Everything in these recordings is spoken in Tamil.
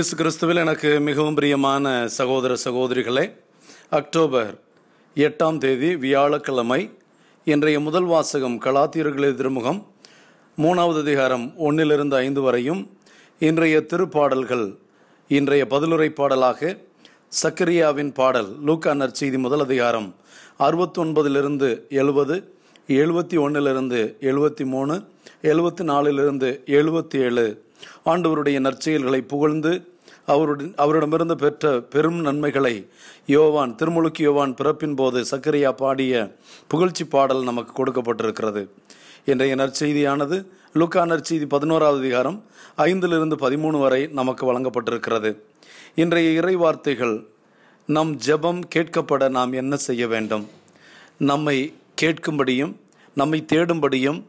இயேசு கிறிஸ்துவில் எனக்கு மிகவும் பிரியமான சகோதர சகோதரிகளே அக்டோபர் எட்டாம் தேதி வியாழக்கிழமை இன்றைய முதல் வாசகம் கலாத்தியர்களே திருமுகம் மூணாவது அதிகாரம் ஒன்றிலிருந்து ஐந்து வரையும் இன்றைய திருப்பாடல்கள் இன்றைய பதிலுரை பாடலாக சக்கரியாவின் பாடல் லூக்கா செய்தி முதல் அதிகாரம் அறுபத்தொன்பதிலிருந்து எழுபது எழுபத்தி ஒன்றிலிருந்து எழுபத்தி மூணு எழுபத்தி நாலிலிருந்து எழுபத்தி ஏழு ஆண்டவருடைய நற்செயல்களை புகழ்ந்து அவருடன் அவரிடமிருந்து பெற்ற பெரும் நன்மைகளை யோவான் திருமுழுக்கு யோவான் பிறப்பின் போது சக்கரையா பாடிய புகழ்ச்சி பாடல் நமக்கு கொடுக்கப்பட்டிருக்கிறது இன்றைய நற்செய்தியானது லுக்கா நற்செய்தி பதினோராவது அதிகாரம் ஐந்திலிருந்து பதிமூணு வரை நமக்கு வழங்கப்பட்டிருக்கிறது இன்றைய இறை வார்த்தைகள் நம் ஜெபம் கேட்கப்பட நாம் என்ன செய்ய வேண்டும் நம்மை கேட்கும்படியும் நம்மை தேடும்படியும்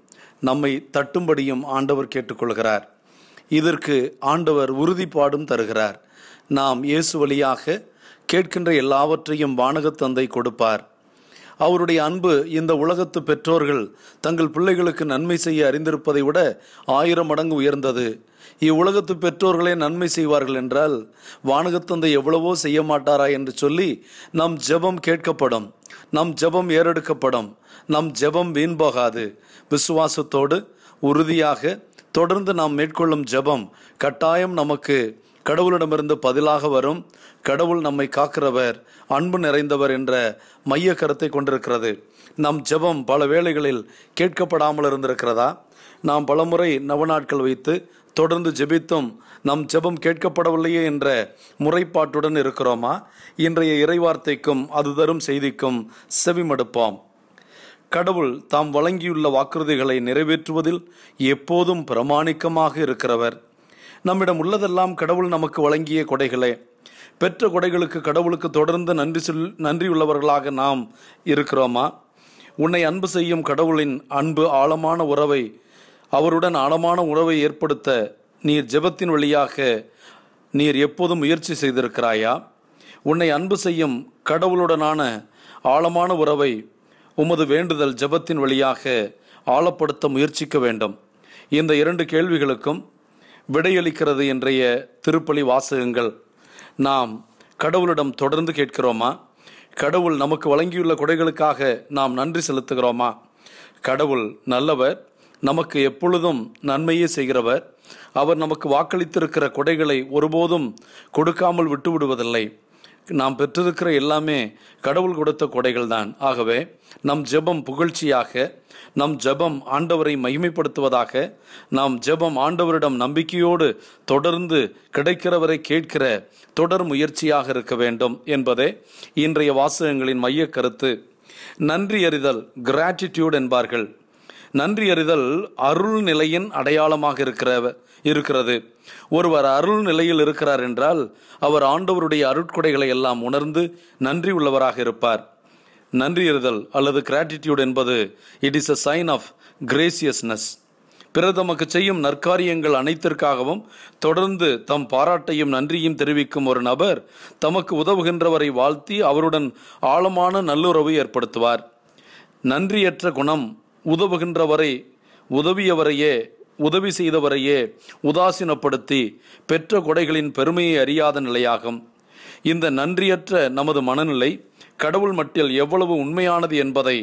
நம்மை தட்டும்படியும் ஆண்டவர் கேட்டுக்கொள்கிறார் இதற்கு ஆண்டவர் உறுதிப்பாடும் தருகிறார் நாம் இயேசு வழியாக கேட்கின்ற எல்லாவற்றையும் வானகத்தந்தை தந்தை கொடுப்பார் அவருடைய அன்பு இந்த உலகத்து பெற்றோர்கள் தங்கள் பிள்ளைகளுக்கு நன்மை செய்ய அறிந்திருப்பதை விட ஆயிரம் மடங்கு உயர்ந்தது இவ்வுலகத்து பெற்றோர்களே நன்மை செய்வார்கள் என்றால் வானகத்தந்தை எவ்வளவோ செய்ய மாட்டாரா என்று சொல்லி நம் ஜெபம் கேட்கப்படும் நம் ஜெபம் ஏறெடுக்கப்படும் நம் ஜெபம் வீண் போகாது விசுவாசத்தோடு உறுதியாக தொடர்ந்து நாம் மேற்கொள்ளும் ஜபம் கட்டாயம் நமக்கு கடவுளிடமிருந்து பதிலாக வரும் கடவுள் நம்மை காக்கிறவர் அன்பு நிறைந்தவர் என்ற மைய கருத்தை கொண்டிருக்கிறது நம் ஜபம் பல வேளைகளில் கேட்கப்படாமல் இருந்திருக்கிறதா நாம் பலமுறை நவநாட்கள் வைத்து தொடர்ந்து ஜெபித்தும் நம் ஜெபம் கேட்கப்படவில்லையே என்ற முறைப்பாட்டுடன் இருக்கிறோமா இன்றைய இறைவார்த்தைக்கும் அது தரும் செய்திக்கும் செவிமடுப்போம் கடவுள் தாம் வழங்கியுள்ள வாக்குறுதிகளை நிறைவேற்றுவதில் எப்போதும் பிரமாணிக்கமாக இருக்கிறவர் நம்மிடம் உள்ளதெல்லாம் கடவுள் நமக்கு வழங்கிய கொடைகளே பெற்ற கொடைகளுக்கு கடவுளுக்கு தொடர்ந்து நன்றி சொல் நன்றியுள்ளவர்களாக நாம் இருக்கிறோமா உன்னை அன்பு செய்யும் கடவுளின் அன்பு ஆழமான உறவை அவருடன் ஆழமான உறவை ஏற்படுத்த நீர் ஜெபத்தின் வழியாக நீர் எப்போதும் முயற்சி செய்திருக்கிறாயா உன்னை அன்பு செய்யும் கடவுளுடனான ஆழமான உறவை உமது வேண்டுதல் ஜபத்தின் வழியாக ஆழப்படுத்த முயற்சிக்க வேண்டும் இந்த இரண்டு கேள்விகளுக்கும் விடையளிக்கிறது இன்றைய திருப்பலி வாசகங்கள் நாம் கடவுளிடம் தொடர்ந்து கேட்கிறோமா கடவுள் நமக்கு வழங்கியுள்ள கொடைகளுக்காக நாம் நன்றி செலுத்துகிறோமா கடவுள் நல்லவர் நமக்கு எப்பொழுதும் நன்மையே செய்கிறவர் அவர் நமக்கு வாக்களித்திருக்கிற கொடைகளை ஒருபோதும் கொடுக்காமல் விட்டுவிடுவதில்லை நாம் பெற்றிருக்கிற எல்லாமே கடவுள் கொடுத்த கொடைகள் தான் ஆகவே நம் ஜெபம் புகழ்ச்சியாக நம் ஜெபம் ஆண்டவரை மகிமைப்படுத்துவதாக நாம் ஜெபம் ஆண்டவரிடம் நம்பிக்கையோடு தொடர்ந்து கிடைக்கிறவரை கேட்கிற தொடர் முயற்சியாக இருக்க வேண்டும் என்பதே இன்றைய வாசகங்களின் மைய கருத்து நன்றி அறிதல் கிராட்டிடியூட் என்பார்கள் நன்றி அறிதல் அருள் நிலையின் அடையாளமாக இருக்கிற இருக்கிறது ஒருவர் அருள் நிலையில் இருக்கிறார் என்றால் அவர் ஆண்டவருடைய அருட்கொடைகளை எல்லாம் உணர்ந்து நன்றி உள்ளவராக இருப்பார் நன்றியறிதல் அல்லது கிராட்டிடியூட் என்பது it is a sign of graciousness பிறர் தமக்கு செய்யும் நற்காரியங்கள் அனைத்திற்காகவும் தொடர்ந்து தம் பாராட்டையும் நன்றியும் தெரிவிக்கும் ஒரு நபர் தமக்கு உதவுகின்றவரை வாழ்த்தி அவருடன் ஆழமான நல்லுறவு ஏற்படுத்துவார் நன்றியற்ற குணம் உதவுகின்றவரை உதவியவரையே உதவி செய்தவரையே உதாசீனப்படுத்தி பெற்ற கொடைகளின் பெருமையை அறியாத நிலையாகும் இந்த நன்றியற்ற நமது மனநிலை கடவுள் மட்டில் எவ்வளவு உண்மையானது என்பதை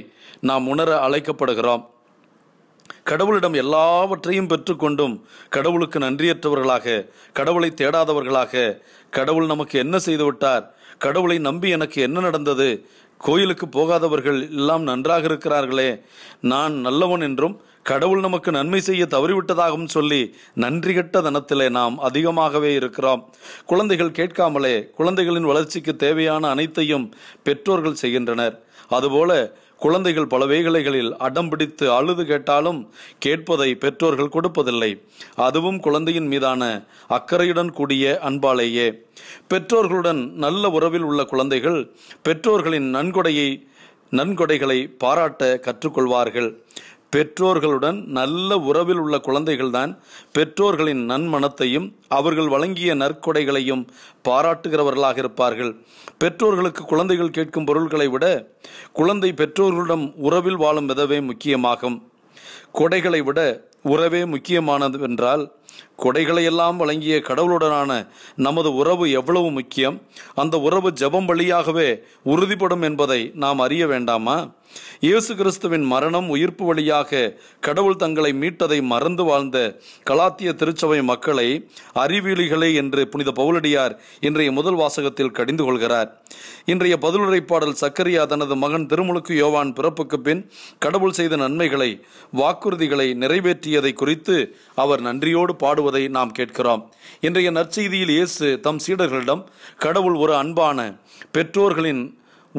நாம் உணர அழைக்கப்படுகிறோம் கடவுளிடம் எல்லாவற்றையும் பெற்றுக்கொண்டும் கடவுளுக்கு நன்றியற்றவர்களாக கடவுளை தேடாதவர்களாக கடவுள் நமக்கு என்ன செய்துவிட்டார் கடவுளை நம்பி எனக்கு என்ன நடந்தது கோயிலுக்கு போகாதவர்கள் எல்லாம் நன்றாக இருக்கிறார்களே நான் நல்லவன் என்றும் கடவுள் நமக்கு நன்மை செய்ய தவறிவிட்டதாகவும் சொல்லி நன்றி கெட்ட தனத்திலே நாம் அதிகமாகவே இருக்கிறோம் குழந்தைகள் கேட்காமலே குழந்தைகளின் வளர்ச்சிக்கு தேவையான அனைத்தையும் பெற்றோர்கள் செய்கின்றனர் அதுபோல குழந்தைகள் பல வேகலைகளில் அடம் பிடித்து அழுது கேட்டாலும் கேட்பதை பெற்றோர்கள் கொடுப்பதில்லை அதுவும் குழந்தையின் மீதான அக்கறையுடன் கூடிய அன்பாலேயே பெற்றோர்களுடன் நல்ல உறவில் உள்ள குழந்தைகள் பெற்றோர்களின் நன்கொடையை நன்கொடைகளை பாராட்ட கற்றுக்கொள்வார்கள் பெற்றோர்களுடன் நல்ல உறவில் உள்ள குழந்தைகள்தான் பெற்றோர்களின் நன்மனத்தையும் அவர்கள் வழங்கிய நற்கொடைகளையும் பாராட்டுகிறவர்களாக இருப்பார்கள் பெற்றோர்களுக்கு குழந்தைகள் கேட்கும் பொருள்களை விட குழந்தை பெற்றோர்களிடம் உறவில் வாழும் விதவே முக்கியமாகும் கொடைகளை விட உறவே முக்கியமானது என்றால் கொடைகளையெல்லாம் வழங்கிய கடவுளுடனான நமது உறவு எவ்வளவு முக்கியம் அந்த உறவு ஜபம் வழியாகவே உறுதிப்படும் என்பதை நாம் அறிய வேண்டாமா இயேசு கிறிஸ்துவின் மரணம் உயிர்ப்பு வழியாக கடவுள் தங்களை மீட்டதை மறந்து வாழ்ந்த கலாத்திய திருச்சபை மக்களை அறிவியலிகளே என்று புனித பவுலடியார் இன்றைய முதல் வாசகத்தில் கடிந்து கொள்கிறார் இன்றைய பதிலுரைப்பாடல் சக்கரியா தனது மகன் திருமுழுக்கு யோவான் பிறப்புக்கு பின் கடவுள் செய்த நன்மைகளை வாக்குறுதிகளை நிறைவேற்றியதை குறித்து அவர் நன்றியோடு பாடுவதை நாம் கேட்கிறோம் இன்றைய நற்செய்தியில் இயேசு தம் சீடர்களிடம் கடவுள் ஒரு அன்பான பெற்றோர்களின்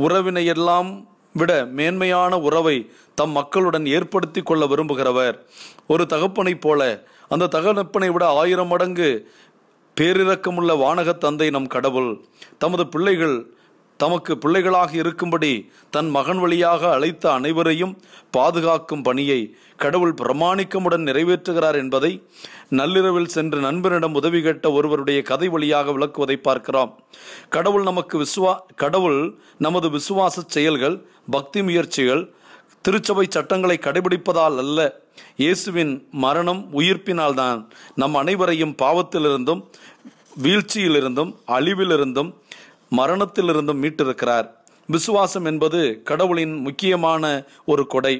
உறவினையெல்லாம் விட மேன்மையான உறவை தம் மக்களுடன் ஏற்படுத்தி கொள்ள விரும்புகிறவர் ஒரு தகப்பனைப் போல அந்த தகப்பனை விட ஆயிரம் மடங்கு பேரிறக்கமுள்ள வானக தந்தை நம் கடவுள் தமது பிள்ளைகள் தமக்கு பிள்ளைகளாக இருக்கும்படி தன் மகன் வழியாக அழைத்த அனைவரையும் பாதுகாக்கும் பணியை கடவுள் பிரமாணிக்கமுடன் நிறைவேற்றுகிறார் என்பதை நள்ளிரவில் சென்று நண்பனிடம் உதவி கேட்ட ஒருவருடைய கதை வழியாக விளக்குவதை பார்க்கிறோம் கடவுள் நமக்கு விசுவா கடவுள் நமது விசுவாச செயல்கள் பக்தி முயற்சிகள் திருச்சபை சட்டங்களை கடைபிடிப்பதால் அல்ல இயேசுவின் மரணம் உயிர்ப்பினால்தான் நம் அனைவரையும் பாவத்திலிருந்தும் வீழ்ச்சியிலிருந்தும் அழிவிலிருந்தும் மரணத்திலிருந்தும் மீட்டிருக்கிறார் விசுவாசம் என்பது கடவுளின் முக்கியமான ஒரு கொடை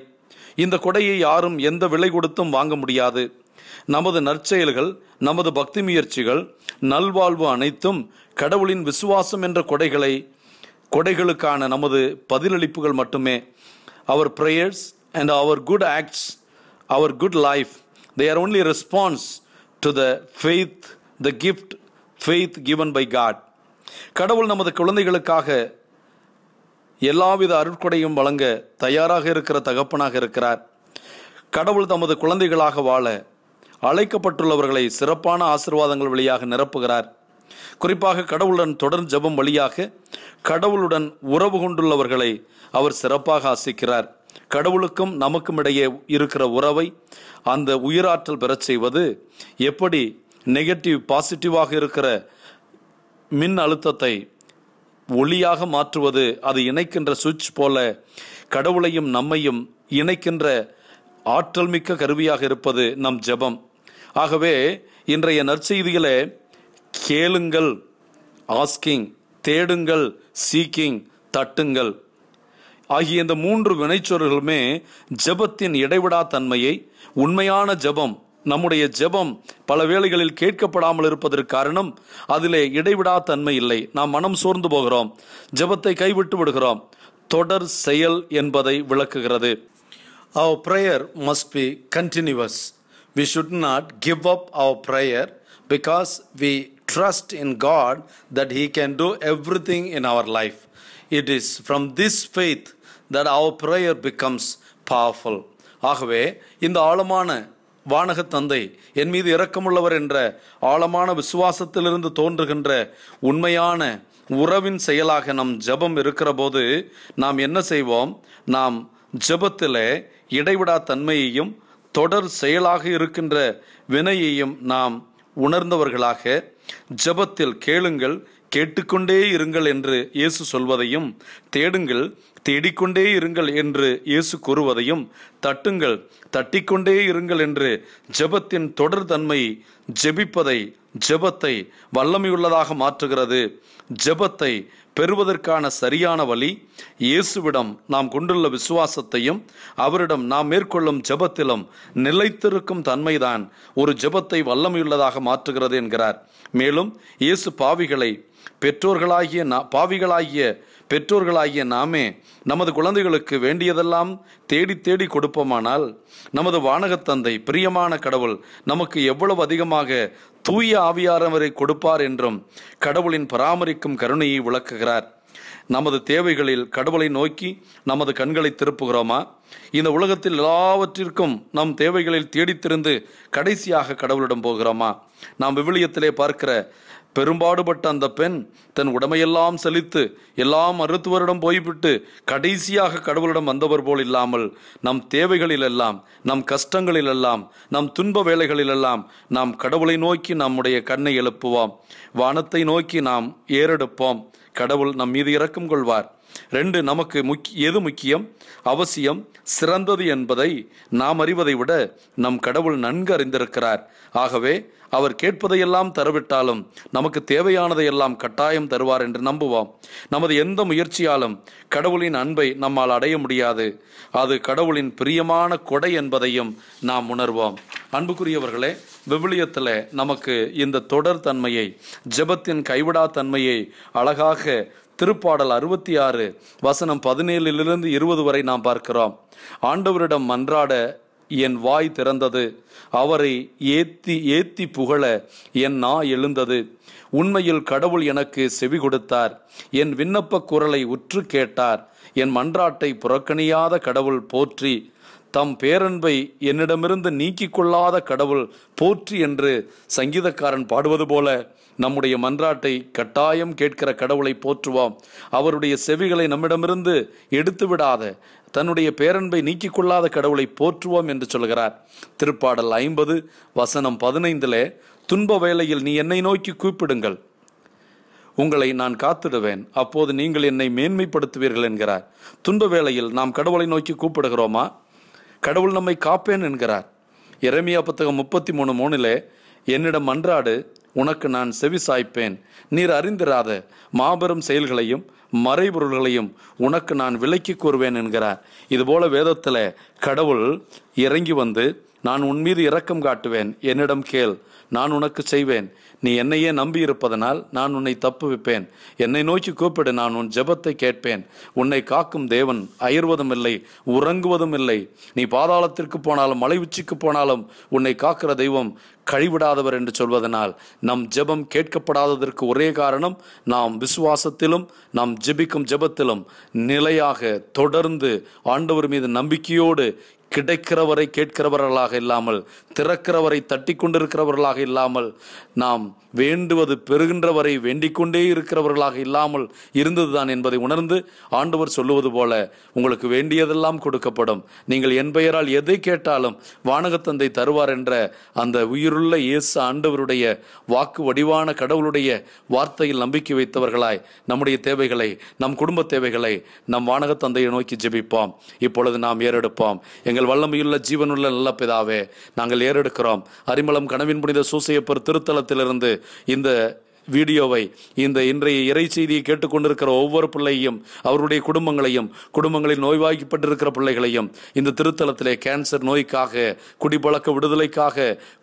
இந்த கொடையை யாரும் எந்த விலை கொடுத்தும் வாங்க முடியாது நமது நற்செயல்கள் நமது பக்தி முயற்சிகள் நல்வாழ்வு அனைத்தும் கடவுளின் விசுவாசம் என்ற கொடைகளை கொடைகளுக்கான நமது பதிலளிப்புகள் மட்டுமே our prayers and our good acts our good life they are only response to the faith the gift faith given by God கடவுள் நமது குழந்தைகளுக்காக எல்லாவித அருட்கொடையும் வழங்க தயாராக இருக்கிற தகப்பனாக இருக்கிறார் கடவுள் தமது குழந்தைகளாக வாழ அழைக்கப்பட்டுள்ளவர்களை சிறப்பான ஆசிர்வாதங்கள் வழியாக நிரப்புகிறார் குறிப்பாக கடவுளுடன் தொடர் ஜபம் வழியாக கடவுளுடன் உறவு கொண்டுள்ளவர்களை அவர் சிறப்பாக ஆசிக்கிறார் கடவுளுக்கும் நமக்கும் இடையே இருக்கிற உறவை அந்த உயிராற்றல் பெறச் செய்வது எப்படி நெகட்டிவ் பாசிட்டிவாக இருக்கிற மின் அழுத்தத்தை ஒளியாக மாற்றுவது அது இணைக்கின்ற சுவிட்ச் போல கடவுளையும் நம்மையும் இணைக்கின்ற ஆற்றல் மிக்க கருவியாக இருப்பது நம் ஜபம் ஆகவே இன்றைய நற்செய்திகளை கேளுங்கள் ஆஸ்கிங் தேடுங்கள் சீக்கிங் தட்டுங்கள் ஆகிய இந்த மூன்று வினைச்சொற்களுமே ஜபத்தின் இடைவிடா தன்மையை உண்மையான ஜபம் நம்முடைய ஜெபம் பல வேளைகளில் கேட்கப்படாமல் இருப்பதற்கு காரணம் அதிலே இடைவிடா தன்மை இல்லை நாம் மனம் சோர்ந்து போகிறோம் ஜெபத்தை கைவிட்டு விடுகிறோம் தொடர் செயல் என்பதை விளக்குகிறது our prayer must be continuous we should not give up our prayer because we trust in God that he can do everything in our life it is from this faith that our prayer becomes powerful ஆகவே இந்த ஆழமான வானக தந்தை என் மீது இரக்கமுள்ளவர் என்ற ஆழமான விசுவாசத்திலிருந்து தோன்றுகின்ற உண்மையான உறவின் செயலாக நம் ஜபம் இருக்கிற போது நாம் என்ன செய்வோம் நாம் ஜபத்தில் இடைவிடா தன்மையையும் தொடர் செயலாக இருக்கின்ற வினையையும் நாம் உணர்ந்தவர்களாக ஜபத்தில் கேளுங்கள் கேட்டுக்கொண்டே இருங்கள் என்று இயேசு சொல்வதையும் தேடுங்கள் தேடிக்கொண்டே இருங்கள் என்று இயேசு கூறுவதையும் தட்டுங்கள் தட்டிக்கொண்டே இருங்கள் என்று ஜெபத்தின் தொடர் தன்மை ஜெபிப்பதை ஜெபத்தை வல்லமையுள்ளதாக மாற்றுகிறது ஜெபத்தை பெறுவதற்கான சரியான வழி இயேசுவிடம் நாம் கொண்டுள்ள விசுவாசத்தையும் அவரிடம் நாம் மேற்கொள்ளும் ஜெபத்திலும் நிலைத்திருக்கும் தன்மைதான் ஒரு ஜெபத்தை வல்லமையுள்ளதாக மாற்றுகிறது என்கிறார் மேலும் இயேசு பாவிகளை பெற்றோர்களாகிய நா பாவிகளாகிய பெற்றோர்களாகிய நாமே நமது குழந்தைகளுக்கு வேண்டியதெல்லாம் தேடி தேடி கொடுப்போமானால் நமது வானகத்தந்தை பிரியமான கடவுள் நமக்கு எவ்வளவு அதிகமாக தூய ஆவியாரவரை கொடுப்பார் என்றும் கடவுளின் பராமரிக்கும் கருணையை விளக்குகிறார் நமது தேவைகளில் கடவுளை நோக்கி நமது கண்களை திருப்புகிறோமா இந்த உலகத்தில் எல்லாவற்றிற்கும் நம் தேவைகளில் தேடித்திருந்து கடைசியாக கடவுளிடம் போகிறோமா நாம் விவிலியத்திலே பார்க்கிற பெரும்பாடுபட்ட அந்த பெண் தன் உடமையெல்லாம் செலுத்து எல்லாம் மருத்துவரிடம் போய்விட்டு கடைசியாக கடவுளிடம் வந்தவர் போல் இல்லாமல் நம் தேவைகளிலெல்லாம் நம் கஷ்டங்களிலெல்லாம் நம் துன்ப வேலைகளிலெல்லாம் நாம் கடவுளை நோக்கி நம்முடைய கண்ணை எழுப்புவோம் வானத்தை நோக்கி நாம் ஏறெடுப்போம் கடவுள் நம் மீது இறக்கம் கொள்வார் ரெண்டு நமக்கு முக்கிய எது முக்கியம் அவசியம் சிறந்தது என்பதை நாம் அறிவதை விட நம் கடவுள் நன்கு அறிந்திருக்கிறார் ஆகவே அவர் கேட்பதையெல்லாம் தருவிட்டாலும் நமக்கு தேவையானதையெல்லாம் கட்டாயம் தருவார் என்று நம்புவோம் நமது எந்த முயற்சியாலும் கடவுளின் அன்பை நம்மால் அடைய முடியாது அது கடவுளின் பிரியமான கொடை என்பதையும் நாம் உணர்வோம் அன்புக்குரியவர்களே விவிலியத்தில் நமக்கு இந்த தொடர் தன்மையை ஜபத்தின் கைவிடா தன்மையை அழகாக திருப்பாடல் அறுபத்தி ஆறு வசனம் பதினேழிலிருந்து இருபது வரை நாம் பார்க்கிறோம் ஆண்டவரிடம் மன்றாட என் வாய் திறந்தது அவரை ஏத்தி ஏத்தி புகழ என் நா எழுந்தது உண்மையில் கடவுள் எனக்கு செவி கொடுத்தார் என் விண்ணப்ப குரலை உற்று கேட்டார் என் மன்றாட்டை புறக்கணியாத கடவுள் போற்றி தம் பேரன்பை என்னிடமிருந்து நீக்கிக் கொள்ளாத கடவுள் போற்றி என்று சங்கீதக்காரன் பாடுவது போல நம்முடைய மன்றாட்டை கட்டாயம் கேட்கிற கடவுளை போற்றுவோம் அவருடைய செவிகளை நம்மிடமிருந்து எடுத்து விடாத தன்னுடைய பேரன்பை நீக்கிக் கொள்ளாத கடவுளை போற்றுவோம் என்று சொல்கிறார் திருப்பாடல் ஐம்பது வசனம் பதினைந்திலே துன்ப வேளையில் நீ என்னை நோக்கி கூப்பிடுங்கள் உங்களை நான் காத்திடுவேன் அப்போது நீங்கள் என்னை மேன்மைப்படுத்துவீர்கள் என்கிறார் துன்ப வேளையில் நாம் கடவுளை நோக்கி கூப்பிடுகிறோமா கடவுள் நம்மை காப்பேன் என்கிறார் இறைமையா புத்தகம் முப்பத்தி மூணு மூணிலே என்னிடம் அன்றாடு உனக்கு நான் செவி சாய்ப்பேன் நீர் அறிந்திராத மாபெரும் செயல்களையும் மறைபொருள்களையும் உனக்கு நான் விலக்கி கூறுவேன் என்கிறார் இதுபோல வேதத்தில் கடவுள் இறங்கி வந்து நான் உன் மீது இரக்கம் காட்டுவேன் என்னிடம் கேள் நான் உனக்கு செய்வேன் நீ என்னையே நம்பியிருப்பதனால் நான் உன்னை தப்புவிப்பேன் என்னை நோக்கி கூப்பிடு நான் உன் ஜெபத்தை கேட்பேன் உன்னை காக்கும் தேவன் அயர்வதும் இல்லை உறங்குவதும் இல்லை நீ பாதாளத்திற்கு போனாலும் மலை உச்சிக்கு போனாலும் உன்னை காக்கிற தெய்வம் கழிவிடாதவர் என்று சொல்வதனால் நம் ஜெபம் கேட்கப்படாததற்கு ஒரே காரணம் நாம் விசுவாசத்திலும் நாம் ஜெபிக்கும் ஜெபத்திலும் நிலையாக தொடர்ந்து ஆண்டவர் மீது நம்பிக்கையோடு கிடைக்கிறவரை கேட்கிறவர்களாக இல்லாமல் திறக்கிறவரை தட்டி கொண்டிருக்கிறவர்களாக இல்லாமல் நாம் வேண்டுவது பெறுகின்ற வரை வேண்டிக்கொண்டே இருக்கிறவர்களாக இல்லாமல் இருந்ததுதான் என்பதை உணர்ந்து ஆண்டவர் சொல்லுவது போல உங்களுக்கு வேண்டியதெல்லாம் கொடுக்கப்படும் நீங்கள் என் பெயரால் எதை கேட்டாலும் வானகத்தந்தை தருவார் என்ற அந்த உயிருள்ள இயேசு ஆண்டவருடைய வாக்கு வடிவான கடவுளுடைய வார்த்தையில் நம்பிக்கை வைத்தவர்களாய் நம்முடைய தேவைகளை நம் குடும்ப தேவைகளை நம் வானகத்தந்தையை நோக்கி ஜெபிப்போம் இப்பொழுது நாம் ஏறெடுப்போம் எங்கள் வல்லமையுள்ள ஜீவனுள்ள நல்ல பிதாவே நாங்கள் ஏறெடுக்கிறோம் அரிமளம் கனவின் புனித சூசையப்பர் திருத்தலத்திலிருந்து இந்த வீடியோவை இந்த இன்றைய இறை செய்தியை கேட்டுக்கொண்டிருக்கிற ஒவ்வொரு பிள்ளையும் அவருடைய குடும்பங்களையும் குடும்பங்களில் நோய்வாய்க்கப்பட்டிருக்கிற பிள்ளைகளையும் இந்த திருத்தலத்திலே கேன்சர் நோய்க்காக குடிப்பழக்க விடுதலைக்காக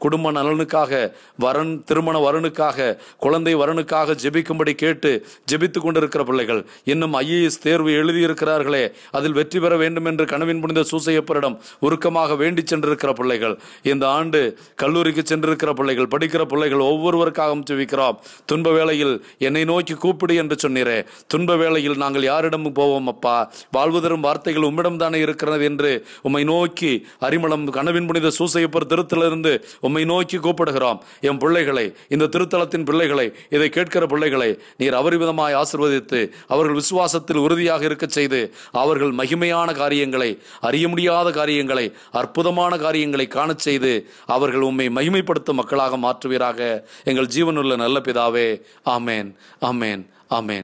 குடும்ப நலனுக்காக வரன் திருமண வரனுக்காக குழந்தை வரனுக்காக ஜெபிக்கும்படி கேட்டு ஜெபித்து கொண்டிருக்கிற பிள்ளைகள் இன்னும் ஐஏஎஸ் தேர்வு எழுதியிருக்கிறார்களே அதில் வெற்றி பெற வேண்டும் என்று கனவின் புனித சூசையப்பரிடம் உருக்கமாக வேண்டி சென்றிருக்கிற பிள்ளைகள் இந்த ஆண்டு கல்லூரிக்கு சென்றிருக்கிற பிள்ளைகள் படிக்கிற பிள்ளைகள் ஒவ்வொருவருக்காகவும் ஜெபிக்கிறோம் துன்ப வேளையில் என்னை நோக்கி கூப்பிடு என்று சொன்னீரே துன்ப வேளையில் நாங்கள் யாரிடமும் போவோம் அப்பா வாழ்வு தரும் வார்த்தைகள் தானே இருக்கிறது என்று உம்மை நோக்கி அரிமளம் கனவின் புனித சூசையப்பர் திருத்தலிருந்து உம்மை நோக்கி கூப்பிடுகிறோம் என் பிள்ளைகளை இந்த திருத்தலத்தின் பிள்ளைகளை இதை கேட்கிற பிள்ளைகளை நீர் அவரிவிதமாய் ஆசிர்வதித்து அவர்கள் விசுவாசத்தில் உறுதியாக இருக்க செய்து அவர்கள் மகிமையான காரியங்களை அறிய முடியாத காரியங்களை அற்புதமான காரியங்களை காண செய்து அவர்கள் உம்மை மகிமைப்படுத்தும் மக்களாக மாற்றுவீராக எங்கள் ஜீவனுள்ள நல்ல பிதாவை കർത്താവേ ആമേൻ ആമേൻ ആമേൻ